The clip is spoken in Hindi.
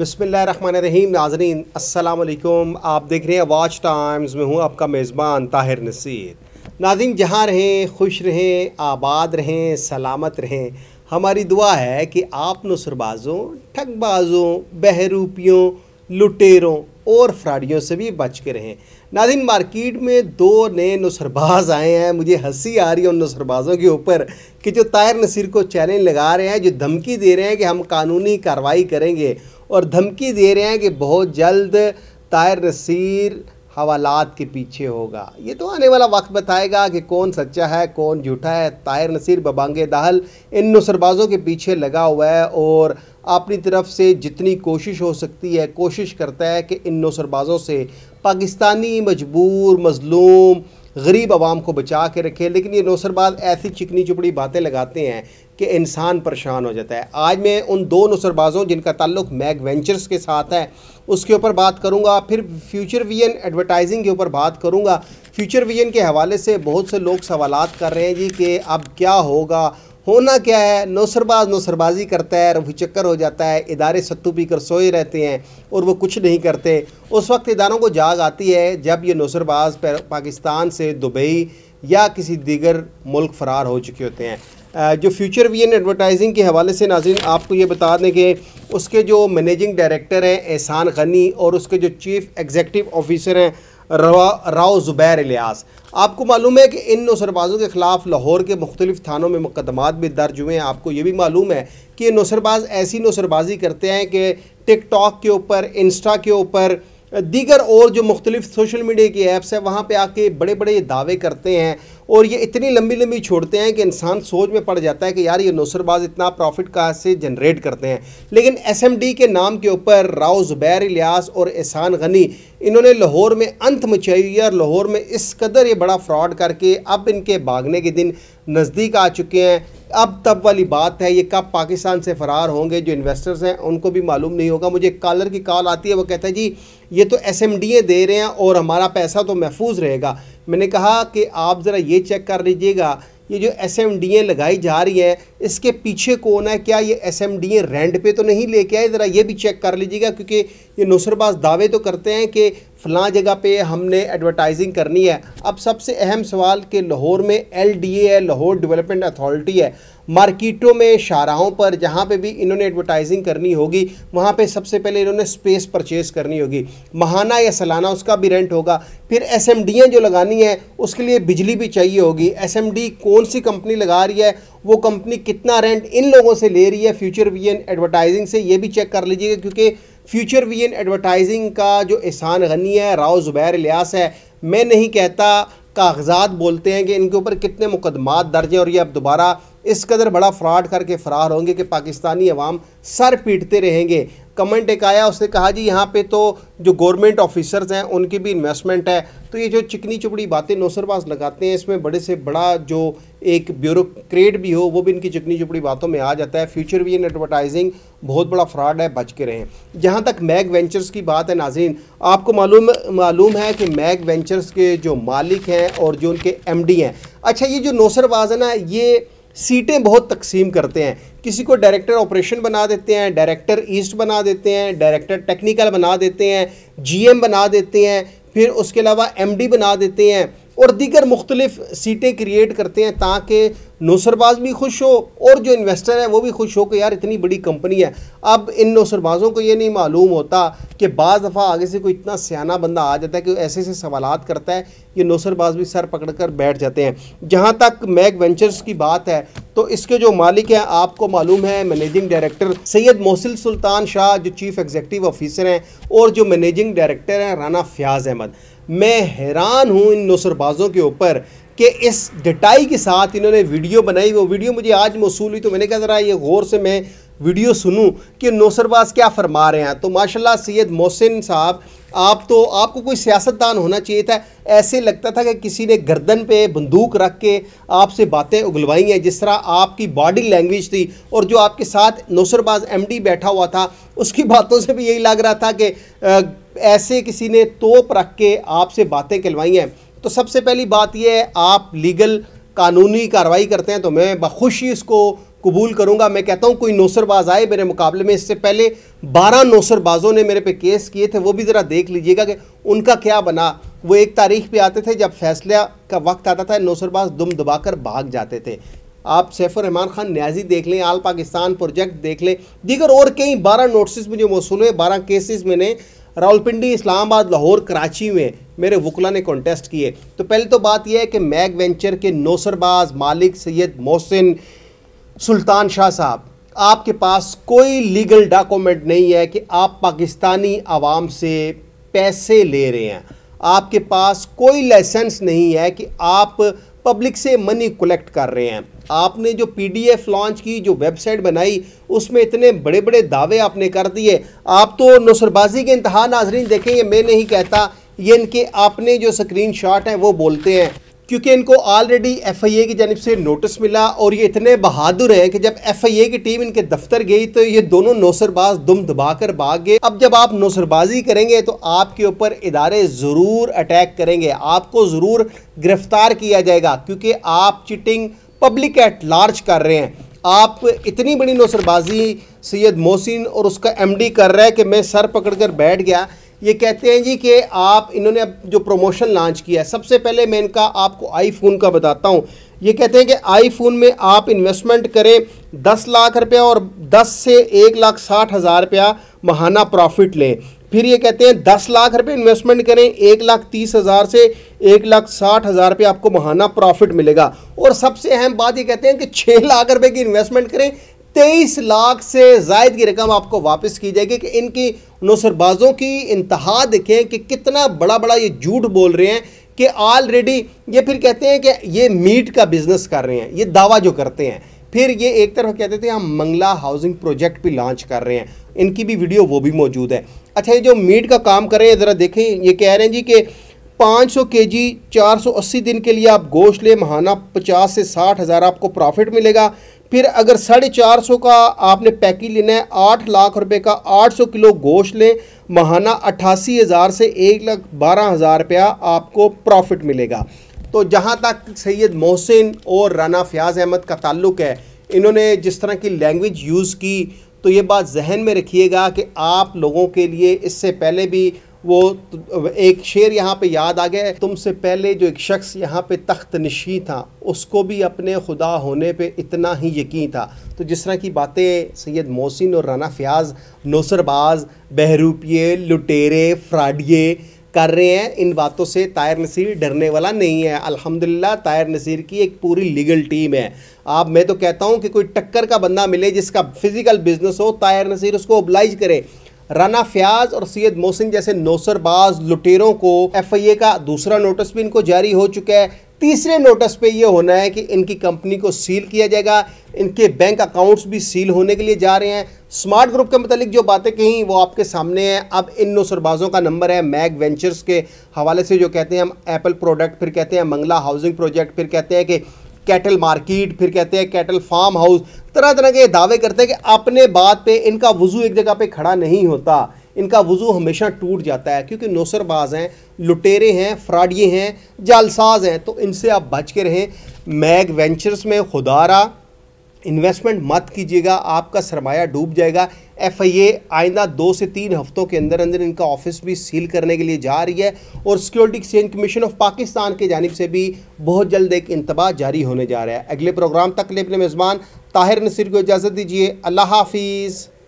रहीम नाजरीन असलकुम आप देख रहे हैं वाच टाइम्स में हूँ आपका मेज़बान ताहिर नसीर नाजिन जहाँ रहें खुश रहें आबाद रहें सलामत रहें हमारी दुआ है कि आप नसरबाजों ठगबाजों बहरूपियों लुटेरों और फ्राडियों से भी बच के रहें नाजिन मार्केट में दो नए नुसरबाज आए हैं मुझे हंसी आ रही है उन नुसरबाजों के ऊपर कि जो तायर नसीर को चैलेंज लगा रहे हैं जो धमकी दे रहे हैं कि हम कानूनी कार्रवाई करेंगे और धमकी दे रहे हैं कि बहुत जल्द तायर नसीर हवालात के पीछे होगा ये तो आने वाला वक्त बताएगा कि कौन सच्चा है कौन झूठा है तायर नसीर बबांगे दाहल इन नुसरबाज़ों के पीछे लगा हुआ है और अपनी तरफ से जितनी कोशिश हो सकती है कोशिश करता है कि इन नुसरबाज़ों से पाकिस्तानी मजबूर मजलूम गरीब आवाम को बचा के रखे लेकिन ये नौसरबाज ऐसी चिकनी चुपड़ी बातें लगाते हैं कि इंसान परेशान हो जाता है आज मैं उन दो नसरबाज़ों जिनका ताल्लुक मैग वेंचर्स के साथ है उसके ऊपर बात करूंगा फिर फ्यूचर वीएन एडवर्टाइजिंग के ऊपर बात करूंगा फ्यूचर वीएन के हवाले से बहुत से लोग सवाल कर रहे हैं जी कि अब क्या होगा होना क्या है नौसरबाज नौसरबाजी करता है रफू चक्कर हो जाता है इदारे सत्तू पी कर सोए रहते हैं और वो कुछ नहीं करते उस वक्त इदारों को जाग आती है जब ये नौसरबाज पाकिस्तान से दुबई या किसी दीगर मुल्क फ़रार हो चुके होते हैं जो फ्यूचर वी एन एडवर्टाइजिंग के हवाले से नाजिन आपको ये बता दें कि उसके जो मैनेजिंग डायरेक्टर हैं एहसान गनी और उसके जो चीफ एग्जेक्टिव ऑफिसर हैं राव ज़ुबैर इलियास आपको मालूम है कि इन नौसरबाज़ों के ख़िलाफ़ लाहौर के मुख्तलिफ थानों में मुकदमात भी दर्ज हुए हैं आपको ये भी मालूम है कि नौसरबाज ऐसी नौसरबाजी करते हैं कि टिक टॉक के ऊपर इंस्टा के ऊपर दीगर और जो मुख्तलिफ सोशल मीडिया की ऐप्स हैं वहाँ पर आके बड़े बड़े दावे करते हैं और ये इतनी लंबी लंबी छोड़ते हैं कि इंसान सोच में पड़ जाता है कि यार ये नौसरबाज इतना प्रॉफिट कहाँ से जनरेट करते हैं लेकिन एस के नाम के ऊपर राव ज़ुबैर इलियास और एहसान गनी इन्होंने लाहौर में अंत मचाई हुई है और लाहौर में इस कदर ये बड़ा फ्रॉड करके अब इनके भागने के दिन नज़दीक आ चुके हैं अब तब वाली बात है ये कब पाकिस्तान से फ़रार होंगे जो इन्वेस्टर्स हैं उनको भी मालूम नहीं होगा मुझे कॉलर की कॉल आती है वो कहता है जी ये तो एस दे रहे हैं और हमारा पैसा तो महफूज रहेगा मैंने कहा कि आप ज़रा ये चेक कर लीजिएगा ये जो एस लगाई जा रही हैं इसके पीछे कौन है क्या ये एस रेंट पे तो नहीं लेके आए ज़रा ये भी चेक कर लीजिएगा क्योंकि ये नुसरबाज दावे तो करते हैं कि फलां जगह पे हमने एडवर्टाइजिंग करनी है अब सबसे अहम सवाल कि लाहौर में एलडीए है लाहौर डेवलपमेंट अथॉरिटी है मार्केटों में शाहराहों पर जहाँ पे भी इन्होंने एडवर्टाइजिंग करनी होगी वहाँ पे सबसे पहले इन्होंने स्पेस परचेज़ करनी होगी महाना या सालाना उसका भी रेंट होगा फिर एस जो लगानी है उसके लिए बिजली भी चाहिए होगी एस कौन सी कंपनी लगा रही है वो कंपनी कितना रेंट इन लोगों से ले रही है फ्यूचर वी एडवर्टाइजिंग से ये भी चेक कर लीजिएगा क्योंकि फ्यूचर वी एन एडवर्टाइजिंग का जो एहसान गनी है राव ज़ुबैर लियास है मैं नहीं कहता कागजात बोलते हैं कि इनके ऊपर कितने मुकदमात दर्ज हैं और ये अब दोबारा इस कदर बड़ा फ्रॉड करके फ़रार होंगे कि पाकिस्तानी अवाम सर पीटते रहेंगे कमेंट एक आया उसने कहा जी यहाँ पे तो जो गवर्नमेंट ऑफिसर्स हैं उनकी भी इन्वेस्टमेंट है तो ये जो चिकनी चुपड़ी बातें नौसरबाज लगाते हैं इसमें बड़े से बड़ा जो एक ब्यूरोक्रेट भी हो वो भी इनकी चिकनी चुपड़ी बातों में आ जाता है फ्यूचर भी इन एडवर्टाइजिंग बहुत बड़ा फ्रॉड है बच के रहें जहाँ तक मैग वेंचर्स की बात है नाजीन आपको मालूम मालूम है कि मैग वेंचर्स के जो मालिक हैं और जो उनके एम हैं अच्छा ये जो नौसरबाज है ना ये सीटें बहुत तकसीम करते हैं किसी को डायरेक्टर ऑपरेशन बना देते हैं डायरेक्टर ईस्ट बना देते हैं डायरेक्टर टेक्निकल बना देते हैं जीएम बना देते हैं फिर उसके अलावा एमडी बना देते हैं और दीगर मुख्तलिफ सीटें क्रिएट करते हैं ताकि नौसरबाज भी खुश हो और जो इन्वेस्टर है वो भी खुश हो कि यार इतनी बड़ी कंपनी है अब इन नौसरबाजों को ये नहीं मालूम होता कि बज़ दफ़ा आगे से कोई इतना सियाना बंदा आ जाता है कि ऐसे ऐसे सवाल करता है ये नौसरबाज भी सर पकड़ कर बैठ जाते हैं जहाँ तक मैग वेंचर्स की बात है तो इसके जो मालिक हैं आपको मालूम है मैनेजिंग डायरेक्टर सैयद मोहसिल सुल्तान शाह जो चीफ़ एग्जीटिव ऑफिसर हैं और जो मैनेजिंग डायरेक्टर हैं राना फ़याज़ अहमद मैं हैरान हूँ इन नौसरबाजों के ऊपर कि इस डिटाई के साथ इन्होंने वीडियो बनाई वो वीडियो मुझे आज मौसू हुई तो मैंने कहा ज़रा ये गौर से मैं वीडियो सुनूं कि नौसरबाज क्या फरमा रहे हैं तो माशाल्लाह सैयद मोहसिन साहब आप तो आपको कोई सियासतदान होना चाहिए था ऐसे लगता था कि किसी ने गर्दन पे बंदूक रख के आपसे बातें उगलवाई हैं जिस तरह आपकी बॉडी लैंग्वेज थी और जो आपके साथ नौसरबाज एमडी बैठा हुआ था उसकी बातों से भी यही लग रहा था कि ऐसे किसी ने तोप रख के आपसे बातें कहलवाई हैं तो सबसे पहली बात यह है आप लीगल कानूनी कार्रवाई करते हैं तो मैं बखुशी इसको कबूल करूंगा मैं कहता हूं कोई नौसरबाज आए मेरे मुकाबले में इससे पहले बारह नौसरबाजों ने मेरे पे केस किए थे वो भी ज़रा देख लीजिएगा कि उनका क्या बना वो एक तारीख पे आते थे जब फैसला का वक्त आता था नौसरबाज दुम दबाकर भाग जाते थे आप सैफुररहमान रहमान खान न्याजी देख लें आल पाकिस्तान प्रोजेक्ट देख लें दीगर और कई बारह नोटिस मुझे मौसू हुए बारह केसेस मैंने रावलपिंडी इस्लामाबाद लाहौर कराची में मेरे वकला ने कॉन्टेस्ट किए तो पहले तो बात यह है कि मैग वेंचर के नौसरबाज मालिक सैयद मोहसिन सुल्तान शाह साहब आपके पास कोई लीगल डॉक्यूमेंट नहीं है कि आप पाकिस्तानी आवाम से पैसे ले रहे हैं आपके पास कोई लाइसेंस नहीं है कि आप पब्लिक से मनी कलेक्ट कर रहे हैं आपने जो पीडीएफ लॉन्च की जो वेबसाइट बनाई उसमें इतने बड़े बड़े दावे आपने कर दिए आप तो नसरबाजी के इंतहा नाजरीन देखेंगे मैं नहीं कहता ये इनके आपने जो स्क्रीन शॉट हैं वो बोलते हैं क्योंकि इनको ऑलरेडी एफआईए की जानब से नोटिस मिला और ये इतने बहादुर हैं कि जब एफआईए की टीम इनके दफ्तर गई तो ये दोनों नौसरबाज दुम दबाकर भाग गए अब जब आप नौसरबाजी करेंगे तो आपके ऊपर इदारे ज़रूर अटैक करेंगे आपको ज़रूर गिरफ्तार किया जाएगा क्योंकि आप चिटिंग पब्लिक एट लार्ज कर रहे हैं आप इतनी बड़ी नौसरबाजी सैयद मोहसिन और उसका एमडी कर रहा है कि मैं सर पकड़कर बैठ गया ये कहते हैं जी कि आप इन्होंने अब जो प्रमोशन लॉन्च किया है सबसे पहले मैं इनका आपको आईफोन का बताता हूँ ये कहते हैं कि आईफोन में आप इन्वेस्टमेंट करें दस लाख रुपया और दस से एक लाख साठ हज़ार रुपया महाना प्रॉफिट लें फिर ये कहते हैं दस लाख रुपये इन्वेस्टमेंट करें एक लाख तीस हज़ार से एक लाख साठ हज़ार रुपये आपको महाना प्रॉफिट मिलेगा और सबसे अहम बात ये कहते हैं कि छः लाख रुपए की इन्वेस्टमेंट करें तेईस लाख से जायद की रकम आपको वापस की जाएगी कि इनकी नौसरबाजों की इंतहा देखें कि कितना बड़ा बड़ा ये झूठ बोल रहे हैं कि ऑलरेडी ये फिर कहते हैं कि ये मीट का बिज़नेस कर रहे हैं ये दावा जो करते हैं फिर ये एक तरफ कहते थे हम मंगला हाउसिंग प्रोजेक्ट भी लॉन्च कर रहे हैं इनकी भी वीडियो वो भी मौजूद है अच्छा ये जो मीट का काम कर रहे हैं ज़रा देखें ये कह रहे हैं जी कि 500 के जी दिन के लिए आप गोश्त ले महाना 50 से साठ हज़ार आपको प्रॉफिट मिलेगा फिर अगर साढ़े चार सौ का आपने पैकेज लेना है आठ लाख रुपए का आठ सौ किलो गोश्त लें महाना अट्ठासी हज़ार से एक लाख बारह हज़ार रुपया आपको प्रॉफिट मिलेगा तो जहाँ तक सैयद मोहसिन और राना फ़याज़ अहमद का ताल्लुक है इन्होंने जिस तरह की लैंग्वेज यूज़ की तो ये बात जहन में रखिएगा कि आप लोगों के लिए इससे पहले भी वो एक शेर यहाँ पे याद आ गया तुमसे पहले जो एक शख्स यहाँ पे तख्त नशी था उसको भी अपने खुदा होने पे इतना ही यकीन था तो जिस तरह की बातें सैयद मोहसिन और राना फ़याज़ नौसरबाज बहरूपिए लुटेरे फ्राडिए कर रहे हैं इन बातों से तायर नसीर डरने वाला नहीं है अल्हम्दुलिल्लाह तायर नसीर की एक पूरी लीगल टीम है आप मैं तो कहता हूँ कि कोई टक्कर का बंदा मिले जिसका फिज़िकल बिजनेस हो तायर नसीर उसको ओबलाइज करे राना फयाज और सैयद मोहसिन जैसे नौसरबाज लुटेरों को एफआईए का दूसरा नोटिस भी इनको जारी हो चुका है तीसरे नोटिस पे ये होना है कि इनकी कंपनी को सील किया जाएगा इनके बैंक अकाउंट्स भी सील होने के लिए जा रहे हैं स्मार्ट ग्रुप के मतलब जो बातें कहीं वो आपके सामने हैं अब इन नौसरबाजों का नंबर है मैग वेंचर्स के हवाले से जो कहते हैं हम एप्पल प्रोडक्ट फिर कहते हैं मंगला हाउसिंग प्रोजेक्ट फिर कहते हैं कि कैटल मार्केट फिर कहते हैं कैटल फार्म हाउस तरह तरह के दावे करते हैं कि अपने बात पे इनका वज़ू एक जगह पे खड़ा नहीं होता इनका वज़ू हमेशा टूट जाता है क्योंकि नौसरबाज हैं लुटेरे हैं फ्राडिये हैं जालसाज हैं तो इनसे आप बच के रहें मैग वेंचर्स में खुदारा इन्वेस्टमेंट मत कीजिएगा आपका सरमाया डूब जाएगा एफ आइंदा दो से तीन हफ्तों के अंदर अंदर इनका ऑफिस भी सील करने के लिए जा रही है और security exchange commission of Pakistan की जानब से भी बहुत जल्द एक इंतबाह जारी होने जा रहा है अगले प्रोग्राम तक ले अपने मेज़बान ताहिर नसीर को इजाज़त दीजिए अल्लाह हाफिज़